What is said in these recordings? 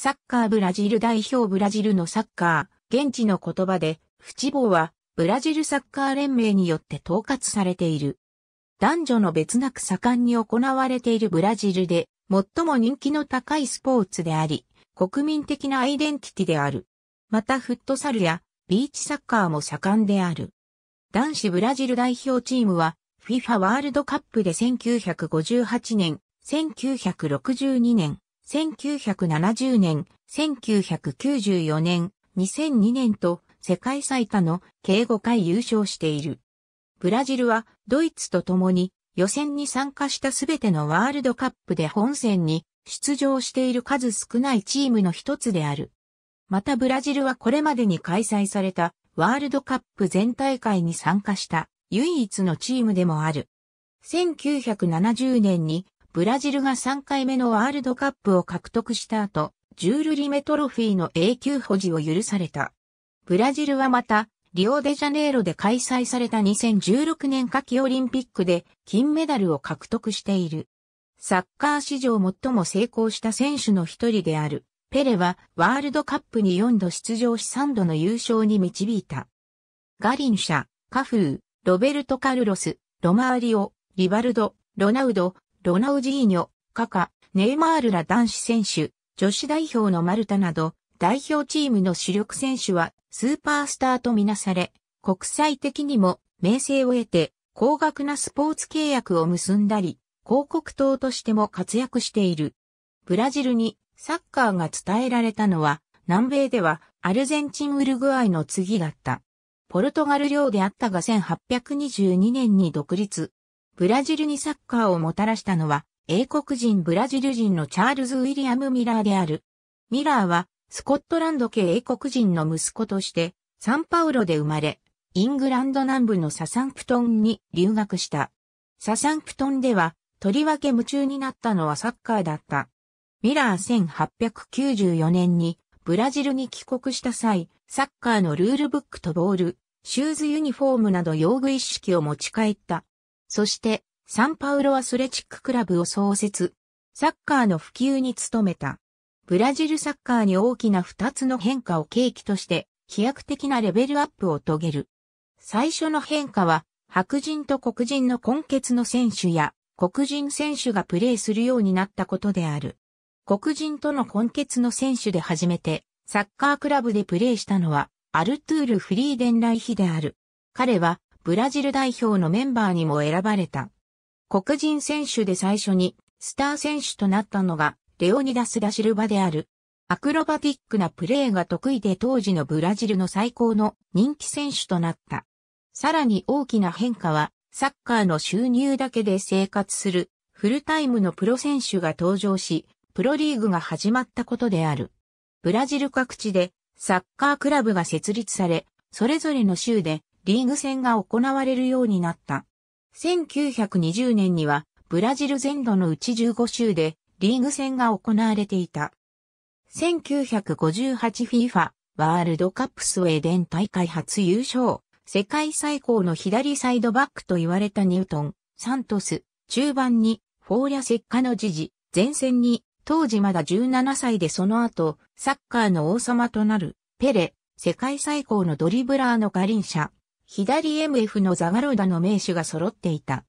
サッカーブラジル代表ブラジルのサッカー、現地の言葉で、フチボは、ブラジルサッカー連盟によって統括されている。男女の別なく盛んに行われているブラジルで、最も人気の高いスポーツであり、国民的なアイデンティティである。またフットサルやビーチサッカーも盛んである。男子ブラジル代表チームは、FIFA ワールドカップで1958年、1962年、1970年、1994年、2002年と世界最多の計5回優勝している。ブラジルはドイツと共に予選に参加したすべてのワールドカップで本戦に出場している数少ないチームの一つである。またブラジルはこれまでに開催されたワールドカップ全大会に参加した唯一のチームでもある。1970年にブラジルが3回目のワールドカップを獲得した後、ジュール・リメトロフィーの永久保持を許された。ブラジルはまた、リオデジャネイロで開催された2016年夏季オリンピックで金メダルを獲得している。サッカー史上最も成功した選手の一人である、ペレはワールドカップに4度出場し3度の優勝に導いた。ガリンシャ、カフー、ロベルト・カルロス、ロマーリオ、リバルド、ロナウド、ロナウジーニョ、カカ、ネイマールら男子選手、女子代表のマルタなど、代表チームの主力選手はスーパースターとみなされ、国際的にも名声を得て、高額なスポーツ契約を結んだり、広告塔としても活躍している。ブラジルにサッカーが伝えられたのは、南米ではアルゼンチン・ウルグアイの次だった。ポルトガル領であったが1822年に独立、ブラジルにサッカーをもたらしたのは、英国人ブラジル人のチャールズ・ウィリアム・ミラーである。ミラーは、スコットランド系英国人の息子として、サンパウロで生まれ、イングランド南部のササンプトンに留学した。ササンプトンでは、とりわけ夢中になったのはサッカーだった。ミラー1894年に、ブラジルに帰国した際、サッカーのルールブックとボール、シューズユニフォームなど用具一式を持ち帰った。そして、サンパウロアスレチッククラブを創設。サッカーの普及に努めた。ブラジルサッカーに大きな2つの変化を契機として、飛躍的なレベルアップを遂げる。最初の変化は、白人と黒人の根血の選手や、黒人選手がプレーするようになったことである。黒人との根血の選手で初めて、サッカークラブでプレーしたのは、アルトゥール・フリーデンライヒである。彼は、ブラジル代表のメンバーにも選ばれた。黒人選手で最初にスター選手となったのがレオニダス・ダシルバである。アクロバティックなプレーが得意で当時のブラジルの最高の人気選手となった。さらに大きな変化は、サッカーの収入だけで生活するフルタイムのプロ選手が登場し、プロリーグが始まったことである。ブラジル各地でサッカークラブが設立され、それぞれの州でリーグ戦が行われるようになった。1920年にはブラジル全土のうち15州でリーグ戦が行われていた。1958FIFA ワールドカップスウェーデン大会初優勝。世界最高の左サイドバックと言われたニュートン、サントス、中盤に、フォーリャ石化の時事、前線に、当時まだ17歳でその後、サッカーの王様となる、ペレ、世界最高のドリブラーのガリンシャ、左 MF のザガロダの名手が揃っていた。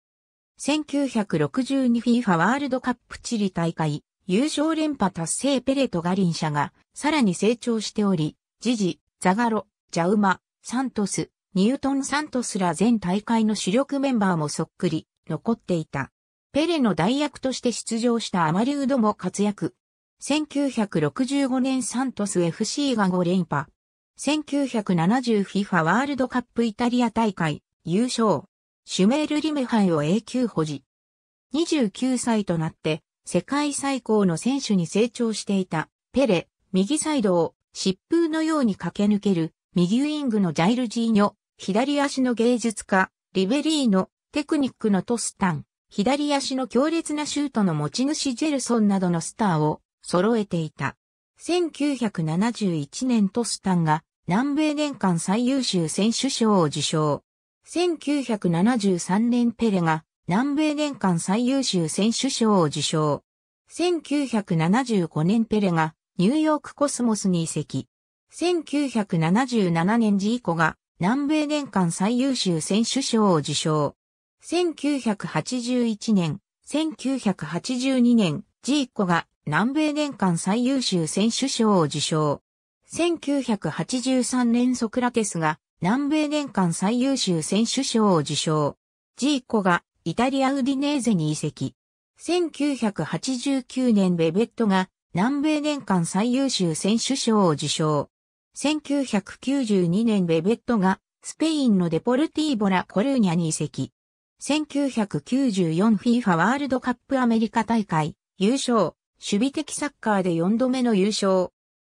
1962FIFA ワールドカップチリ大会、優勝連覇達成ペレとガリン社が、さらに成長しており、ジジ、ザガロ、ジャウマ、サントス、ニュートン・サントスら全大会の主力メンバーもそっくり、残っていた。ペレの代役として出場したアマリウドも活躍。1965年サントス FC が5連覇。1970FIFA ワールドカップイタリア大会優勝、シュメール・リメイを永久保持。29歳となって世界最高の選手に成長していたペレ、右サイドを疾風のように駆け抜ける右ウィングのジャイルジーニョ、左足の芸術家、リベリーノ、テクニックのトスタン、左足の強烈なシュートの持ち主ジェルソンなどのスターを揃えていた。1971年トスタンが南米年間最優秀選手賞を受賞。1973年ペレが南米年間最優秀選手賞を受賞。1975年ペレがニューヨークコスモスに移籍。1977年ジーコが南米年間最優秀選手賞を受賞。1981年、1982年、ジーコが南米年間最優秀選手賞を受賞。1983年ソクラテスが南米年間最優秀選手賞を受賞。ジーコがイタリアウディネーゼに移籍。1989年ベベットが南米年間最優秀選手賞を受賞。1992年ベベットがスペインのデポルティーボラ・コルーニャに移籍。1994FIFA ワールドカップアメリカ大会優勝、守備的サッカーで4度目の優勝。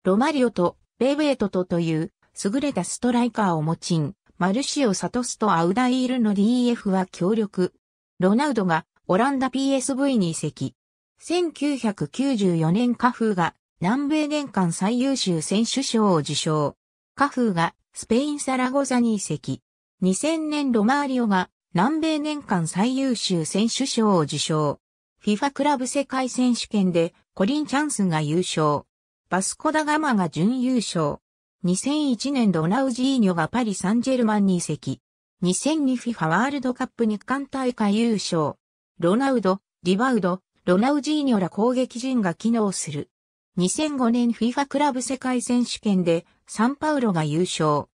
ロマリオとベーベートトという優れたストライカーを持ちん、マルシオ・サトスとアウダイールの DF は協力。ロナウドがオランダ PSV に移籍。1994年カフーが南米年間最優秀選手賞を受賞。カフーがスペインサラゴザに移籍。2000年ロマーリオが南米年間最優秀選手賞を受賞。FIFA クラブ世界選手権でコリン・チャンスが優勝。バスコダガマが準優勝。2001年ドナウジーニョがパリ・サンジェルマンに移籍。2 0 0 2フィファワールドカップ日韓大会優勝。ロナウド、リバウド、ロナウジーニョら攻撃陣が機能する。2005年フィファクラブ世界選手権でサンパウロが優勝。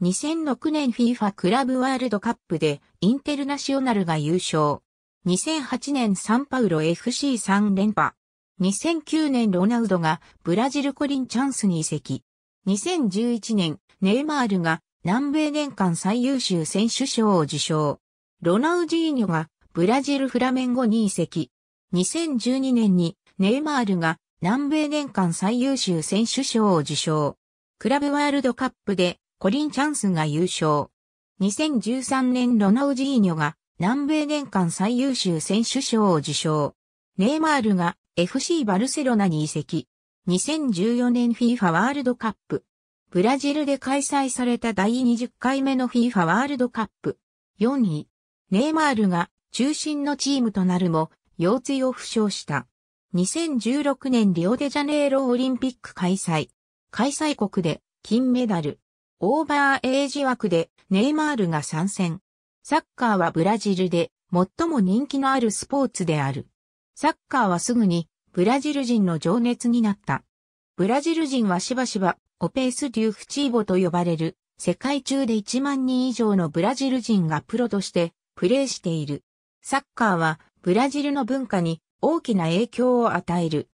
2006年フィファクラブワールドカップでインテルナショナルが優勝。2008年サンパウロ FC3 連覇。2009年ロナウドがブラジルコリンチャンスに移籍。2011年、ネイマールが南米年間最優秀選手賞を受賞。ロナウジーニョがブラジルフラメンゴに移籍。2012年にネイマールが南米年間最優秀選手賞を受賞。クラブワールドカップでコリンチャンスが優勝。2013年ロナウジーニョが南米年間最優秀選手賞を受賞。ネイマールが FC バルセロナに移籍。2014年 FIFA ワールドカップ。ブラジルで開催された第20回目の FIFA ワールドカップ。4位。ネイマールが中心のチームとなるも、腰椎を負傷した。2016年リオデジャネイロオリンピック開催。開催国で金メダル。オーバーエイジ枠でネイマールが参戦。サッカーはブラジルで最も人気のあるスポーツである。サッカーはすぐにブラジル人の情熱になった。ブラジル人はしばしばオペース・デューフチーボと呼ばれる世界中で1万人以上のブラジル人がプロとしてプレーしている。サッカーはブラジルの文化に大きな影響を与える。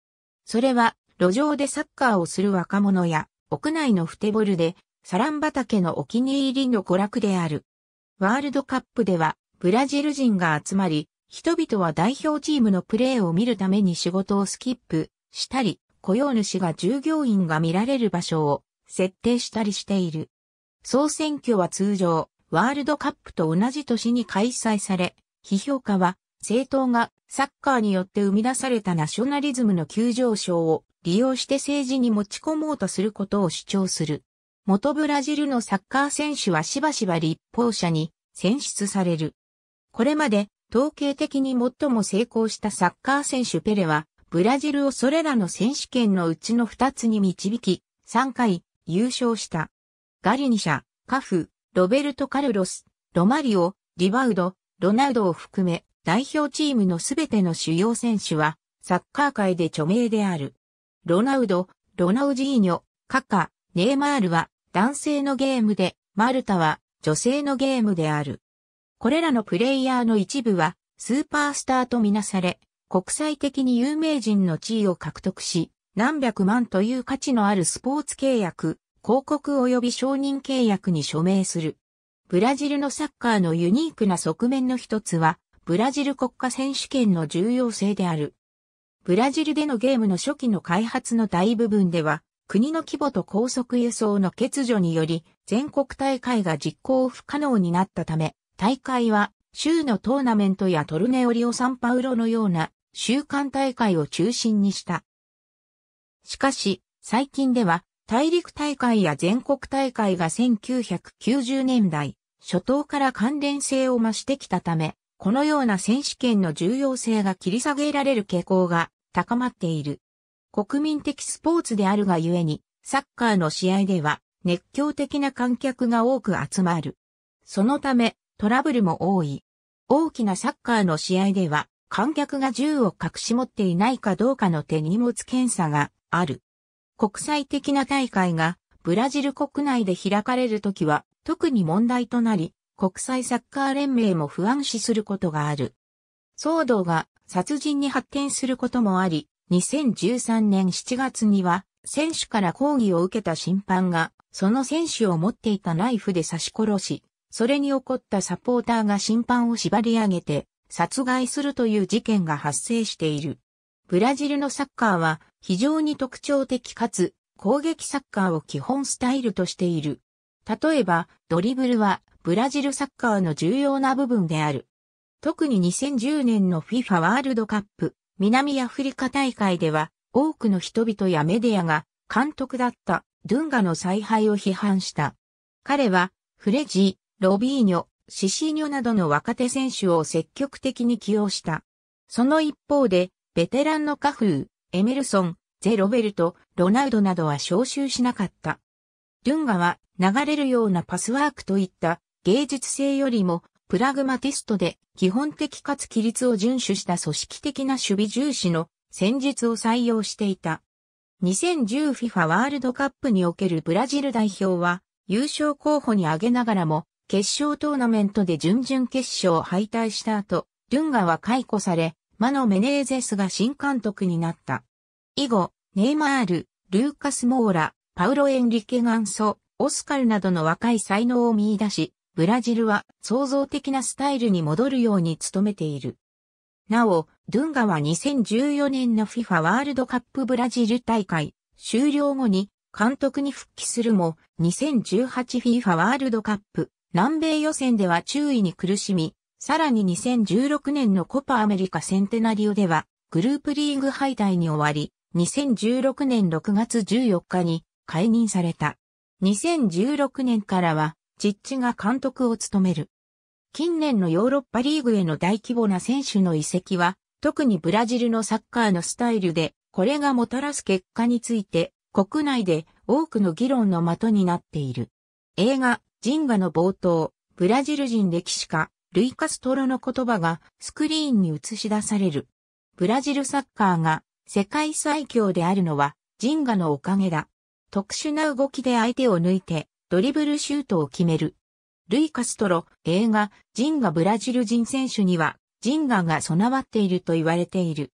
それは路上でサッカーをする若者や屋内のフテボルでサラン畑のお気に入りの娯楽である。ワールドカップではブラジル人が集まり人々は代表チームのプレーを見るために仕事をスキップしたり、雇用主が従業員が見られる場所を設定したりしている。総選挙は通常、ワールドカップと同じ年に開催され、批評家は政党がサッカーによって生み出されたナショナリズムの急上昇を利用して政治に持ち込もうとすることを主張する。元ブラジルのサッカー選手はしばしば立法者に選出される。これまで統計的に最も成功したサッカー選手ペレは、ブラジルをそれらの選手権のうちの2つに導き、3回優勝した。ガリニシャ、カフ、ロベルト・カルロス、ロマリオ、リバウド、ロナウドを含め、代表チームのすべての主要選手は、サッカー界で著名である。ロナウド、ロナウジーニョ、カカ、ネイマールは男性のゲームで、マルタは女性のゲームである。これらのプレイヤーの一部はスーパースターとみなされ、国際的に有名人の地位を獲得し、何百万という価値のあるスポーツ契約、広告及び承認契約に署名する。ブラジルのサッカーのユニークな側面の一つは、ブラジル国家選手権の重要性である。ブラジルでのゲームの初期の開発の大部分では、国の規模と高速輸送の欠如により、全国大会が実行不可能になったため、大会は、州のトーナメントやトルネオリオサンパウロのような週間大会を中心にした。しかし、最近では、大陸大会や全国大会が1990年代、初頭から関連性を増してきたため、このような選手権の重要性が切り下げられる傾向が高まっている。国民的スポーツであるがゆえに、サッカーの試合では熱狂的な観客が多く集まる。そのため、トラブルも多い。大きなサッカーの試合では、観客が銃を隠し持っていないかどうかの手荷物検査がある。国際的な大会がブラジル国内で開かれるときは特に問題となり、国際サッカー連盟も不安視することがある。騒動が殺人に発展することもあり、2013年7月には選手から抗議を受けた審判が、その選手を持っていたナイフで刺し殺し、それに怒ったサポーターが審判を縛り上げて殺害するという事件が発生している。ブラジルのサッカーは非常に特徴的かつ攻撃サッカーを基本スタイルとしている。例えばドリブルはブラジルサッカーの重要な部分である。特に2010年の FIFA ワールドカップ南アフリカ大会では多くの人々やメディアが監督だったドゥンガの采配を批判した。彼はフレジロビーニョ、シシニョなどの若手選手を積極的に起用した。その一方で、ベテランのカフー、エメルソン、ゼ・ロベルト、ロナウドなどは招集しなかった。ドゥンガは流れるようなパスワークといった芸術性よりもプラグマティストで基本的かつ規律を遵守した組織的な守備重視の戦術を採用していた。2010FIFA ワールドカップにおけるブラジル代表は優勝候補に挙げながらも決勝トーナメントで準々決勝敗退した後、ドゥンガは解雇され、マノ・メネーゼスが新監督になった。以後、ネイマール、ルーカス・モーラ、パウロ・エンリケ・ガンソ、オスカルなどの若い才能を見出し、ブラジルは創造的なスタイルに戻るように努めている。なお、ドゥンガは2014年の FIFA ワールドカップブラジル大会終了後に監督に復帰するも 2018FIFA ワールドカップ南米予選では注意に苦しみ、さらに2016年のコパアメリカセンテナリオでは、グループリーグ敗退に終わり、2016年6月14日に解任された。2016年からは、チッチが監督を務める。近年のヨーロッパリーグへの大規模な選手の移籍は、特にブラジルのサッカーのスタイルで、これがもたらす結果について、国内で多くの議論の的になっている。映画、ジンガの冒頭、ブラジル人歴史家、ルイカストロの言葉がスクリーンに映し出される。ブラジルサッカーが世界最強であるのはジンガのおかげだ。特殊な動きで相手を抜いてドリブルシュートを決める。ルイカストロ映画ジンガブラジル人選手にはジンガが備わっていると言われている。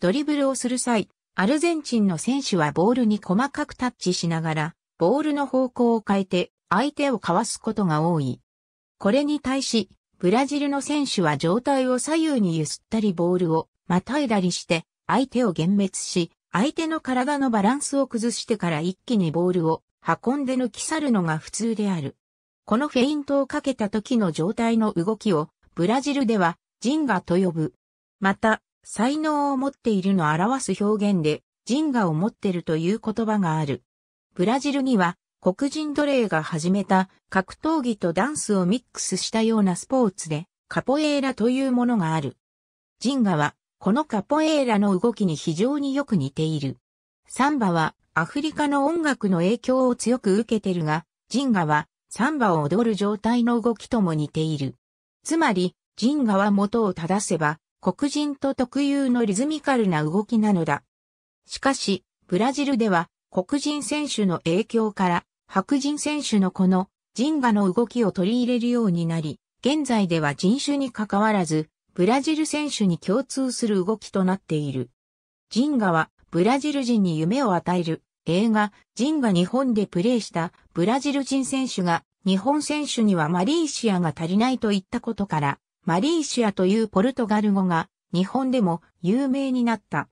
ドリブルをする際、アルゼンチンの選手はボールに細かくタッチしながら、ボールの方向を変えて相手をかわすことが多い。これに対し、ブラジルの選手は状態を左右に揺すったりボールをまたいだりして、相手を幻滅し、相手の体のバランスを崩してから一気にボールを運んで抜き去るのが普通である。このフェイントをかけた時の状態の動きをブラジルではジンガと呼ぶ。また、才能を持っているのを表す表現でジンガを持ってるという言葉がある。ブラジルには黒人奴隷が始めた格闘技とダンスをミックスしたようなスポーツで、カポエーラというものがある。ジンガは、このカポエーラの動きに非常によく似ている。サンバは、アフリカの音楽の影響を強く受けてるが、ジンガは、サンバを踊る状態の動きとも似ている。つまり、ジンガは元を正せば、黒人と特有のリズミカルな動きなのだ。しかし、ブラジルでは、黒人選手の影響から、白人選手のこのジンガの動きを取り入れるようになり、現在では人種に関わらず、ブラジル選手に共通する動きとなっている。ジンガはブラジル人に夢を与える映画ジンガ日本でプレーしたブラジル人選手が日本選手にはマリーシアが足りないと言ったことからマリーシアというポルトガル語が日本でも有名になった。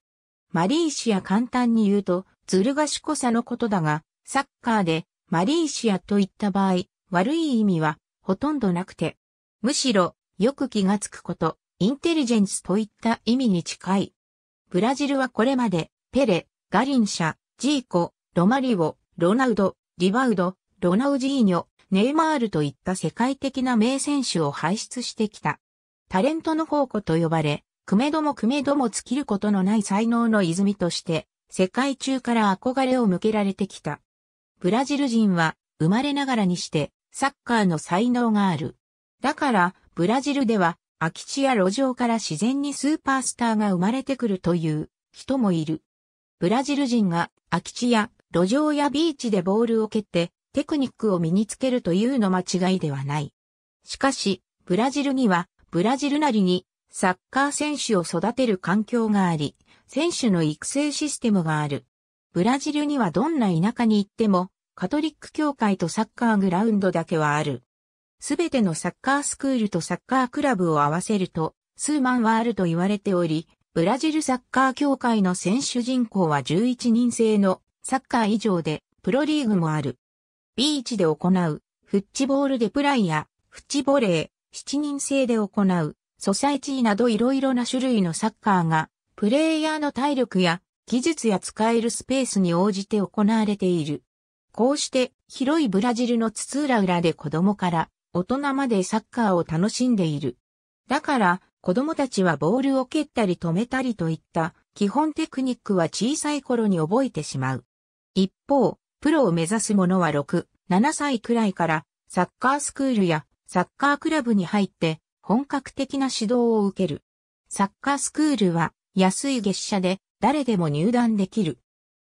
マリーシア簡単に言うとずる賢さのことだがサッカーでマリーシアといった場合、悪い意味はほとんどなくて、むしろよく気がつくこと、インテリジェンスといった意味に近い。ブラジルはこれまで、ペレ、ガリンシャ、ジーコ、ロマリオ、ロナウド、リバウド、ロナウジーニョ、ネイマールといった世界的な名選手を輩出してきた。タレントの宝庫と呼ばれ、くめどもくめども尽きることのない才能の泉として、世界中から憧れを向けられてきた。ブラジル人は生まれながらにしてサッカーの才能がある。だからブラジルでは空き地や路上から自然にスーパースターが生まれてくるという人もいる。ブラジル人が空き地や路上やビーチでボールを蹴ってテクニックを身につけるというの間違いではない。しかし、ブラジルにはブラジルなりにサッカー選手を育てる環境があり、選手の育成システムがある。ブラジルにはどんな田舎に行っても、カトリック教会とサッカーグラウンドだけはある。すべてのサッカースクールとサッカークラブを合わせると、数万はあると言われており、ブラジルサッカー協会の選手人口は11人制のサッカー以上で、プロリーグもある。ビーチで行う、フッチボールデプライや、フッチボレー、7人制で行う、ソサイティなどいろいろな種類のサッカーが、プレイヤーの体力や技術や使えるスペースに応じて行われている。こうして広いブラジルの津々浦々で子供から大人までサッカーを楽しんでいる。だから子供たちはボールを蹴ったり止めたりといった基本テクニックは小さい頃に覚えてしまう。一方、プロを目指す者は6、7歳くらいからサッカースクールやサッカークラブに入って本格的な指導を受ける。サッカースクールは安い月謝で誰でも入団できる。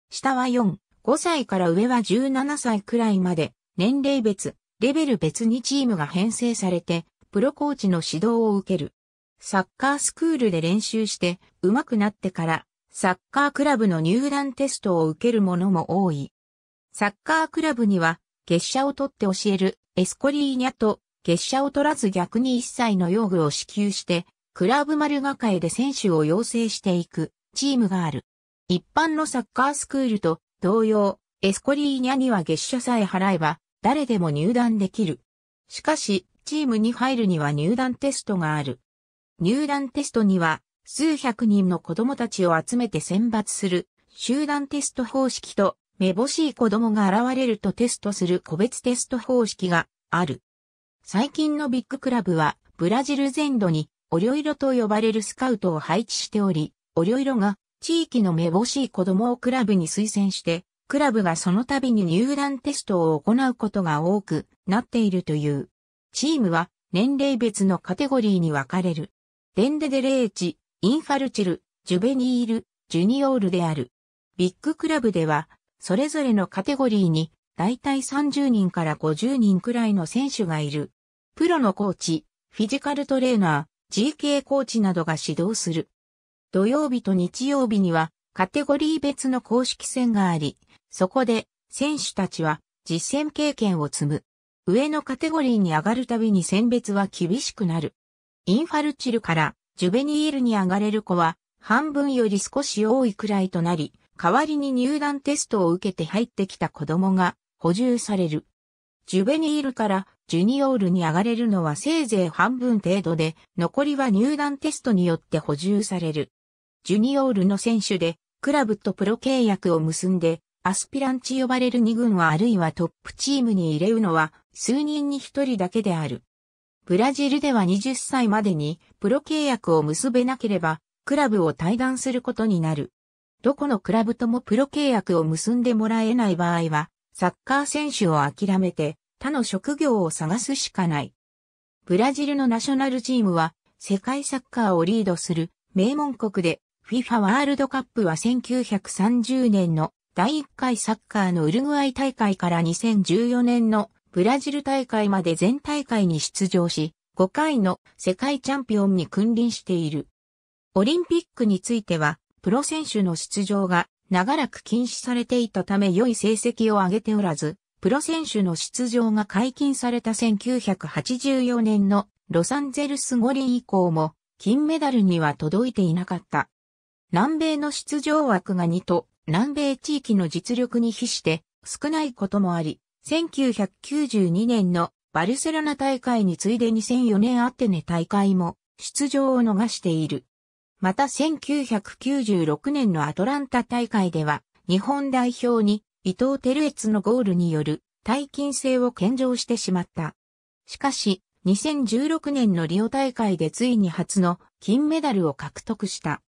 下は4、5歳から上は17歳くらいまで、年齢別、レベル別にチームが編成されて、プロコーチの指導を受ける。サッカースクールで練習して、上手くなってから、サッカークラブの入団テストを受けるもも多い。サッカークラブには、月謝を取って教えるエスコリーニャと、月謝を取らず逆に一切の用具を支給して、クラブ丸が会で選手を養成していくチームがある。一般のサッカースクールと同様、エスコリーニャには月謝さえ払えば、誰でも入団できる。しかし、チームに入るには入団テストがある。入団テストには、数百人の子供たちを集めて選抜する、集団テスト方式と、めぼしい子供が現れるとテストする個別テスト方式がある。最近のビッグクラブは、ブラジル全土に、おりょいろと呼ばれるスカウトを配置しており、おりょいろが、地域のめぼしい子供をクラブに推薦して、クラブがその度に入団テストを行うことが多くなっているという。チームは年齢別のカテゴリーに分かれる。デンデデレーチ、インファルチル、ジュベニール、ジュニオールである。ビッグクラブでは、それぞれのカテゴリーに、だいたい30人から50人くらいの選手がいる。プロのコーチ、フィジカルトレーナー、GK コーチなどが指導する。土曜日と日曜日にはカテゴリー別の公式戦があり、そこで選手たちは実戦経験を積む。上のカテゴリーに上がるたびに選別は厳しくなる。インファルチルからジュベニールに上がれる子は半分より少し多いくらいとなり、代わりに入団テストを受けて入ってきた子供が補充される。ジュベニールからジュニオールに上がれるのはせいぜい半分程度で、残りは入団テストによって補充される。ジュニオールの選手で、クラブとプロ契約を結んで、アスピランチ呼ばれる2軍はあるいはトップチームに入れるのは、数人に1人だけである。ブラジルでは20歳までに、プロ契約を結べなければ、クラブを退団することになる。どこのクラブともプロ契約を結んでもらえない場合は、サッカー選手を諦めて、他の職業を探すしかない。ブラジルのナショナルチームは、世界サッカーをリードする名門国で FIFA ワールドカップは1930年の第1回サッカーのウルグアイ大会から2014年のブラジル大会まで全大会に出場し、5回の世界チャンピオンに君臨している。オリンピックについては、プロ選手の出場が長らく禁止されていたため良い成績を上げておらず、プロ選手の出場が解禁された1984年のロサンゼルス五輪以降も金メダルには届いていなかった。南米の出場枠が2と、南米地域の実力に比して少ないこともあり、1992年のバルセロナ大会に次いで2004年アテネ大会も出場を逃している。また1996年のアトランタ大会では日本代表に伊藤輝悦のゴールによる大金性を献上してしまった。しかし2016年のリオ大会でついに初の金メダルを獲得した。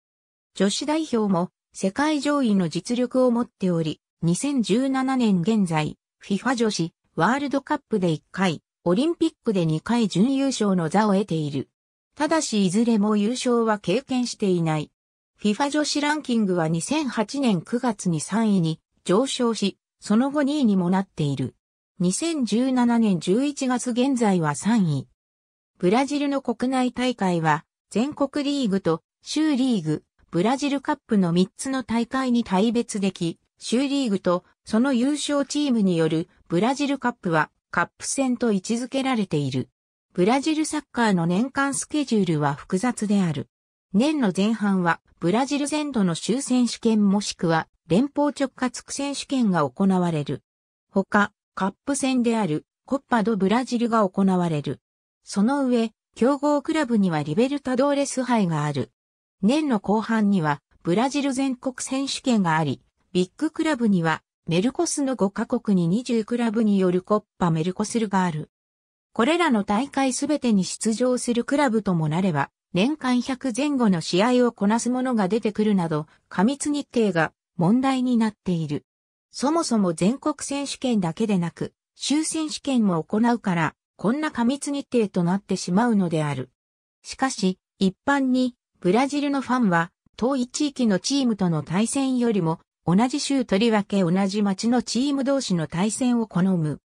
女子代表も世界上位の実力を持っており、2017年現在、FIFA 女子ワールドカップで1回、オリンピックで2回準優勝の座を得ている。ただしいずれも優勝は経験していない。FIFA 女子ランキングは2008年9月に3位に上昇し、その後2位にもなっている。2017年11月現在は3位。ブラジルの国内大会は全国リーグと州リーグ、ブラジルカップの3つの大会に大別でき、州リーグとその優勝チームによるブラジルカップはカップ戦と位置づけられている。ブラジルサッカーの年間スケジュールは複雑である。年の前半はブラジル全土の州選手権もしくは連邦直轄区選手権が行われる。他、カップ戦であるコッパドブラジルが行われる。その上、強豪クラブにはリベルタドーレス杯がある。年の後半にはブラジル全国選手権があり、ビッグクラブにはメルコスの5カ国に20クラブによるコッパメルコスルがある。これらの大会すべてに出場するクラブともなれば、年間100前後の試合をこなすものが出てくるなど、過密日程が問題になっている。そもそも全国選手権だけでなく、州選手権も行うから、こんな過密日程となってしまうのである。しかし、一般にブラジルのファンは、遠い地域のチームとの対戦よりも、同じ州とりわけ同じ町のチーム同士の対戦を好む。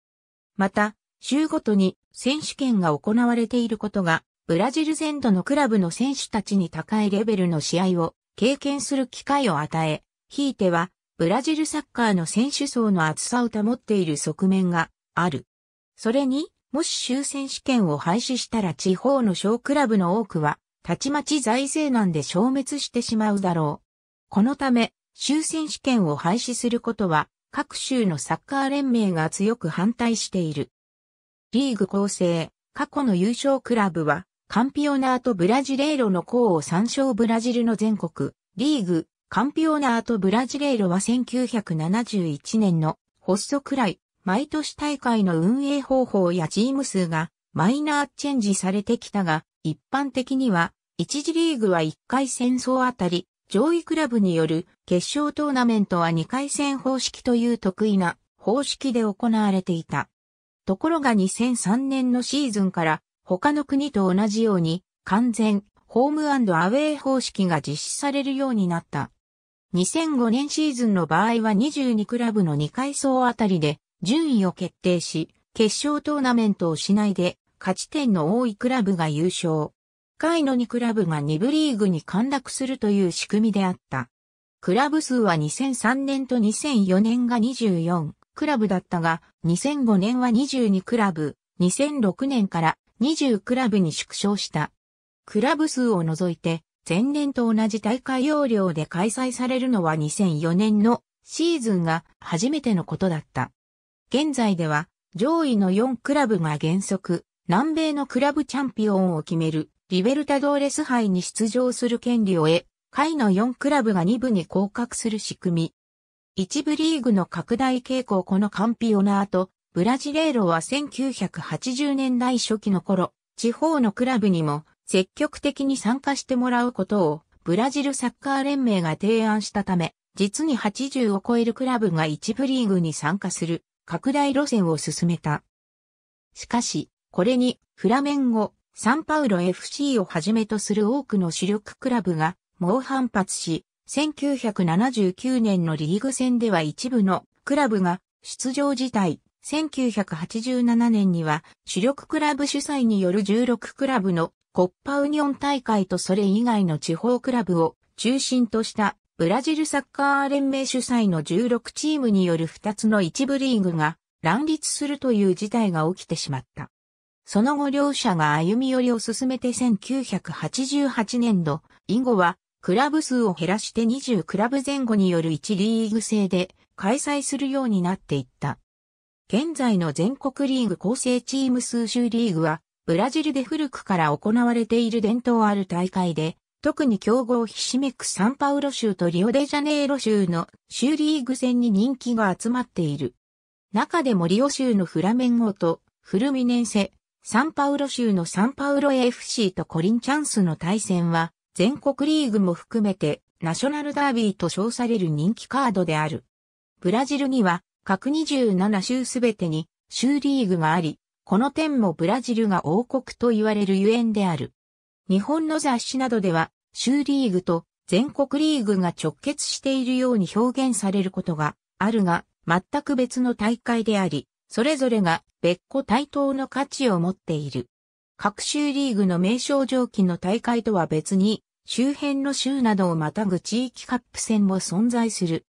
また、州ごとに選手権が行われていることが、ブラジル全土のクラブの選手たちに高いレベルの試合を経験する機会を与え、ひいては、ブラジルサッカーの選手層の厚さを保っている側面がある。それに、もし州選手権を廃止したら地方の小クラブの多くは、たちまち財政難で消滅してしまうだろう。このため、終戦試験を廃止することは、各州のサッカー連盟が強く反対している。リーグ構成、過去の優勝クラブは、カンピオナートブラジレーロの候を参照ブラジルの全国、リーグ、カンピオナートブラジレーロは1971年の発足らい、毎年大会の運営方法やチーム数がマイナーチェンジされてきたが、一般的には一次リーグは1回戦争あたり、上位クラブによる決勝トーナメントは2回戦方式という得意な方式で行われていた。ところが2003年のシーズンから他の国と同じように完全ホームアウェイ方式が実施されるようになった。2005年シーズンの場合は22クラブの2回層あたりで順位を決定し、決勝トーナメントをしないで勝ち点の多いクラブが優勝。回の2クラブが2部リーグに陥落するという仕組みであった。クラブ数は2003年と2004年が24クラブだったが、2005年は22クラブ、2006年から20クラブに縮小した。クラブ数を除いて、前年と同じ大会要領で開催されるのは2004年のシーズンが初めてのことだった。現在では上位の4クラブが原則、南米のクラブチャンピオンを決めるリベルタドーレス杯に出場する権利を得、下位の4クラブが2部に降格する仕組み。一部リーグの拡大傾向このカンピオナーと、ブラジレーロは1980年代初期の頃、地方のクラブにも積極的に参加してもらうことをブラジルサッカー連盟が提案したため、実に80を超えるクラブが一部リーグに参加する拡大路線を進めた。しかし、これにフラメンゴ、サンパウロ FC をはじめとする多くの主力クラブが猛反発し、1979年のリーグ戦では一部のクラブが出場自体、1987年には主力クラブ主催による16クラブのコッパウニオン大会とそれ以外の地方クラブを中心としたブラジルサッカー連盟主催の16チームによる2つの一部リーグが乱立するという事態が起きてしまった。その後両者が歩み寄りを進めて1988年度以後はクラブ数を減らして20クラブ前後による1リーグ制で開催するようになっていった。現在の全国リーグ構成チーム数州リーグは、ブラジルで古くから行われている伝統ある大会で、特に強豪ひしめくサンパウロ州とリオデジャネイロ州の州リーグ戦に人気が集まっている。中でもリオ州のフラメンゴとフルミネンセ、サンパウロ州のサンパウロ AFC とコリンチャンスの対戦は、全国リーグも含めて、ナショナルダービーと称される人気カードである。ブラジルには、各27州すべてに、州リーグがあり、この点もブラジルが王国と言われるゆえんである。日本の雑誌などでは、州リーグと全国リーグが直結しているように表現されることがあるが、全く別の大会であり、それぞれが別個対等の価値を持っている。各州リーグの名称上記の大会とは別に、周辺の州などをまたぐ地域カップ戦も存在する。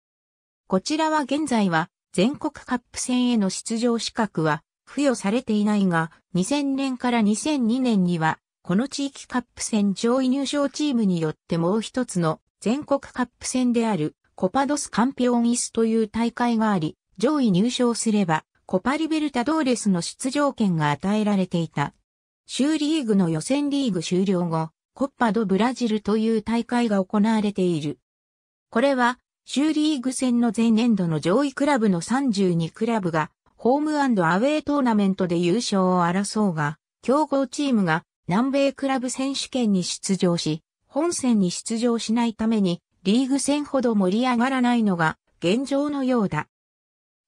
こちらは現在は全国カップ戦への出場資格は付与されていないが、2000年から2002年には、この地域カップ戦上位入賞チームによってもう一つの全国カップ戦であるコパドスカンピオンイスという大会があり、上位入賞すればコパリベルタドーレスの出場権が与えられていた。州リーグの予選リーグ終了後、コッパドブラジルという大会が行われている。これは、州リーグ戦の前年度の上位クラブの32クラブが、ホームアウェートーナメントで優勝を争うが、強豪チームが南米クラブ選手権に出場し、本戦に出場しないために、リーグ戦ほど盛り上がらないのが現状のようだ。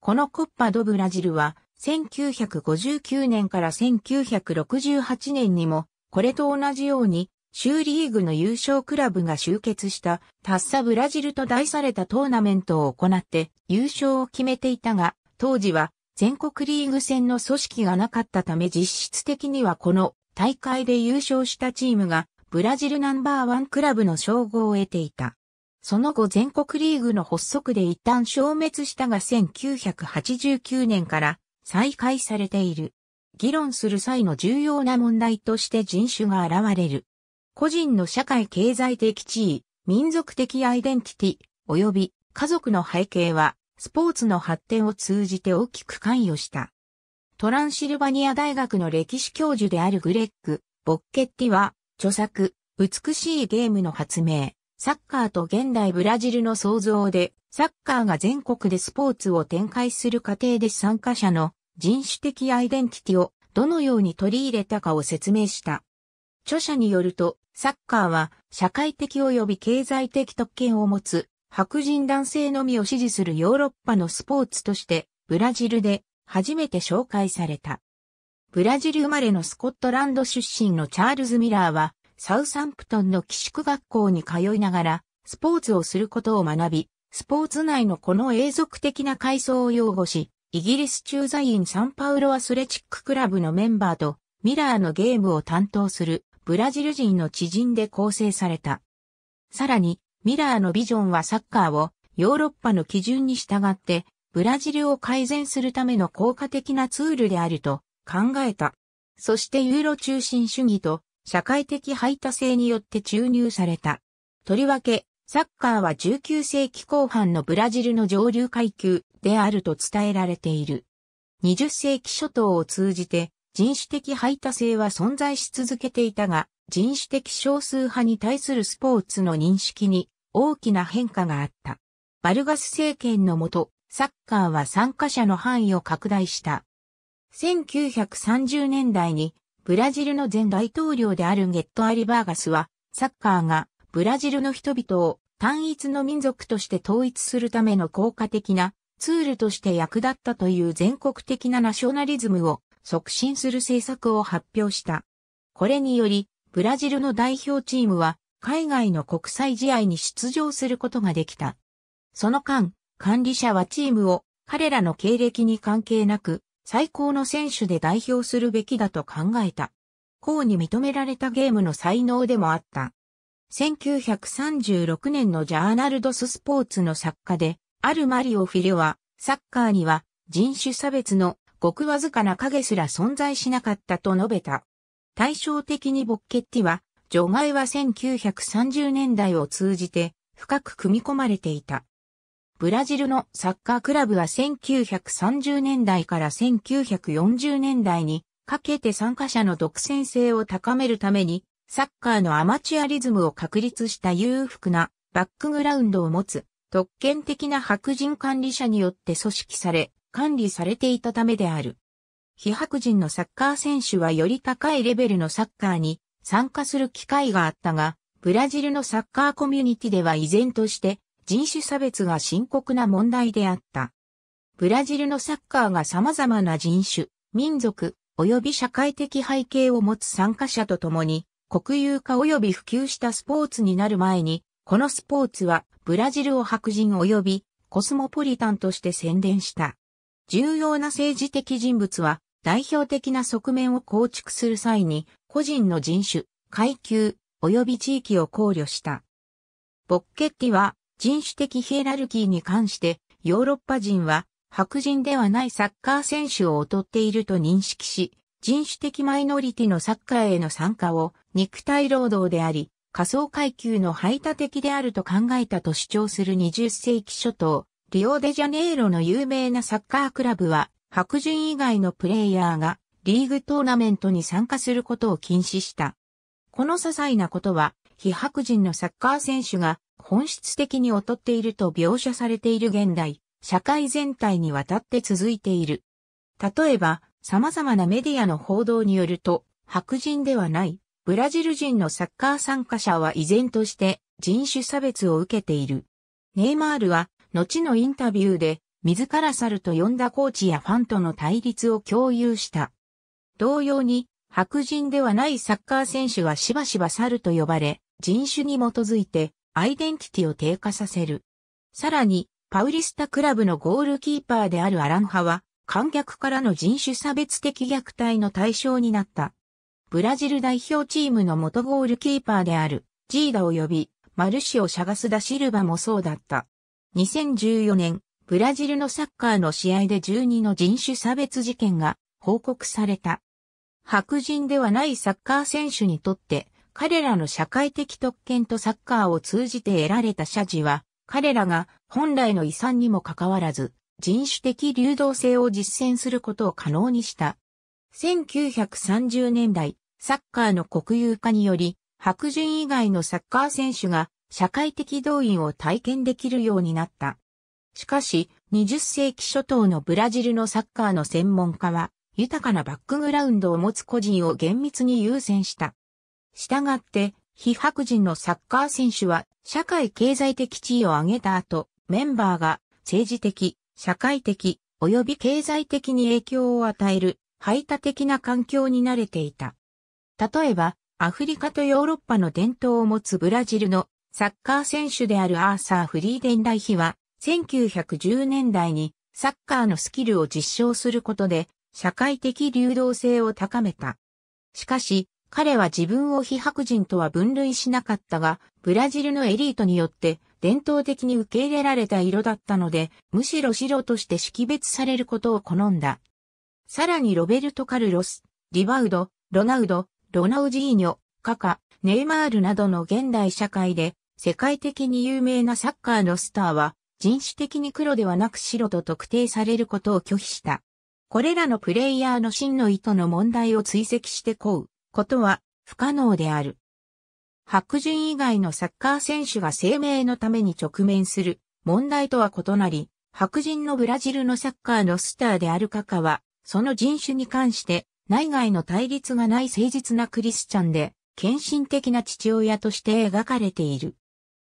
このコッパ・ド・ブラジルは、1959年から1968年にも、これと同じように、州リーグの優勝クラブが集結したタッサブラジルと題されたトーナメントを行って優勝を決めていたが、当時は全国リーグ戦の組織がなかったため実質的にはこの大会で優勝したチームがブラジルナンバーワンクラブの称号を得ていた。その後全国リーグの発足で一旦消滅したが1989年から再開されている。議論する際の重要な問題として人種が現れる。個人の社会経済的地位、民族的アイデンティティ、及び家族の背景は、スポーツの発展を通じて大きく関与した。トランシルバニア大学の歴史教授であるグレッグ・ボッケッティは、著作、美しいゲームの発明、サッカーと現代ブラジルの創造で、サッカーが全国でスポーツを展開する過程で参加者の人種的アイデンティティをどのように取り入れたかを説明した。著者によると、サッカーは社会的及び経済的特権を持つ白人男性のみを支持するヨーロッパのスポーツとしてブラジルで初めて紹介された。ブラジル生まれのスコットランド出身のチャールズ・ミラーはサウサンプトンの寄宿学校に通いながら、スポーツをすることを学び、スポーツ内のこの永続的な階層を擁護し、イギリス駐在員サンパウロアスレチッククラブのメンバーとミラーのゲームを担当するブラジル人の知人で構成された。さらに、ミラーのビジョンはサッカーをヨーロッパの基準に従ってブラジルを改善するための効果的なツールであると考えた。そしてユーロ中心主義と社会的排他性によって注入された。とりわけ、サッカーは19世紀後半のブラジルの上流階級であると伝えられている。20世紀初頭を通じて人種的排他性は存在し続けていたが、人種的少数派に対するスポーツの認識に大きな変化があった。バルガス政権のもと、サッカーは参加者の範囲を拡大した。1930年代にブラジルの前大統領であるゲット・アリバーガスは、サッカーがブラジルの人々を単一の民族として統一するための効果的なツールとして役立ったという全国的なナショナリズムを促進する政策を発表した。これにより、ブラジルの代表チームは海外の国際試合に出場することができた。その間、管理者はチームを彼らの経歴に関係なく最高の選手で代表するべきだと考えた。項に認められたゲームの才能でもあった。1936年のジャーナルドススポーツの作家で、あるマリオ・フィレは、サッカーには人種差別のごくわずかな影すら存在しなかったと述べた。対照的にボッケッティは、除外は1930年代を通じて深く組み込まれていた。ブラジルのサッカークラブは1930年代から1940年代にかけて参加者の独占性を高めるために、サッカーのアマチュアリズムを確立した裕福なバックグラウンドを持つ特権的な白人管理者によって組織され、管理されていたためである。非白人のサッカー選手はより高いレベルのサッカーに参加する機会があったが、ブラジルのサッカーコミュニティでは依然として人種差別が深刻な問題であった。ブラジルのサッカーが様々な人種、民族、及び社会的背景を持つ参加者と共に、国有化及び普及したスポーツになる前に、このスポーツはブラジルを白人及びコスモポリタンとして宣伝した。重要な政治的人物は代表的な側面を構築する際に個人の人種、階級、及び地域を考慮した。ボッケッティは人種的ヒエラルキーに関して、ヨーロッパ人は白人ではないサッカー選手を劣っていると認識し、人種的マイノリティのサッカーへの参加を肉体労働であり、仮想階級の排他的であると考えたと主張する20世紀初頭、リオデジャネイロの有名なサッカークラブは、白人以外のプレイヤーがリーグトーナメントに参加することを禁止した。この些細なことは、非白人のサッカー選手が本質的に劣っていると描写されている現代、社会全体にわたって続いている。例えば、様々なメディアの報道によると、白人ではない、ブラジル人のサッカー参加者は依然として人種差別を受けている。ネイマールは、後のインタビューで、自ら猿と呼んだコーチやファンとの対立を共有した。同様に、白人ではないサッカー選手はしばしば猿と呼ばれ、人種に基づいてアイデンティティを低下させる。さらに、パウリスタクラブのゴールキーパーであるアラン派は、観客からの人種差別的虐待の対象になった。ブラジル代表チームの元ゴールキーパーである、ジーダ及び、マルシオ・シャガスダ・シルバもそうだった。2014年、ブラジルのサッカーの試合で12の人種差別事件が報告された。白人ではないサッカー選手にとって、彼らの社会的特権とサッカーを通じて得られた謝辞は、彼らが本来の遺産にもかかわらず、人種的流動性を実践することを可能にした。1930年代、サッカーの国有化により、白人以外のサッカー選手が社会的動員を体験できるようになった。しかし、20世紀初頭のブラジルのサッカーの専門家は、豊かなバックグラウンドを持つ個人を厳密に優先した。したがって、非白人のサッカー選手は社会経済的地位を上げた後、メンバーが政治的、社会的、及び経済的に影響を与える排他的な環境に慣れていた。例えば、アフリカとヨーロッパの伝統を持つブラジルのサッカー選手であるアーサー・フリーデン大妃は、1910年代にサッカーのスキルを実証することで、社会的流動性を高めた。しかし、彼は自分を非白人とは分類しなかったが、ブラジルのエリートによって伝統的に受け入れられた色だったので、むしろ白として識別されることを好んだ。さらにロベルト・カルロス、リバウド、ロナウド、ロナウジーニョ、カカ、ネイマールなどの現代社会で世界的に有名なサッカーのスターは人種的に黒ではなく白と特定されることを拒否した。これらのプレイヤーの真の意図の問題を追跡してこう。ことは不可能である。白人以外のサッカー選手が生命のために直面する問題とは異なり、白人のブラジルのサッカーのスターであるカカは、その人種に関して内外の対立がない誠実なクリスチャンで、献身的な父親として描かれている。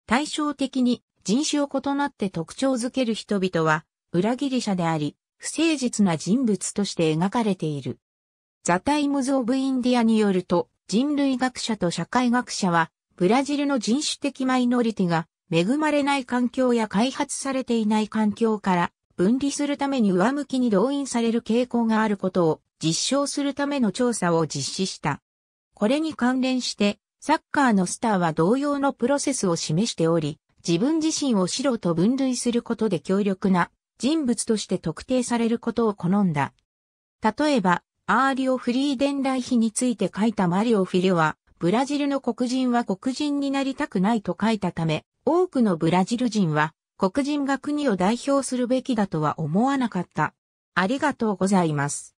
対照的に人種を異なって特徴づける人々は、裏切り者であり、不誠実な人物として描かれている。ザ・タイムズ・オブ・インディアによると、人類学者と社会学者は、ブラジルの人種的マイノリティが恵まれない環境や開発されていない環境から分離するために上向きに動員される傾向があることを実証するための調査を実施した。これに関連して、サッカーのスターは同様のプロセスを示しており、自分自身を白と分類することで強力な人物として特定されることを好んだ。例えば、アーリオ・フリーデン来妃について書いたマリオ・フィレは、ブラジルの黒人は黒人になりたくないと書いたため、多くのブラジル人は、黒人が国を代表するべきだとは思わなかった。ありがとうございます。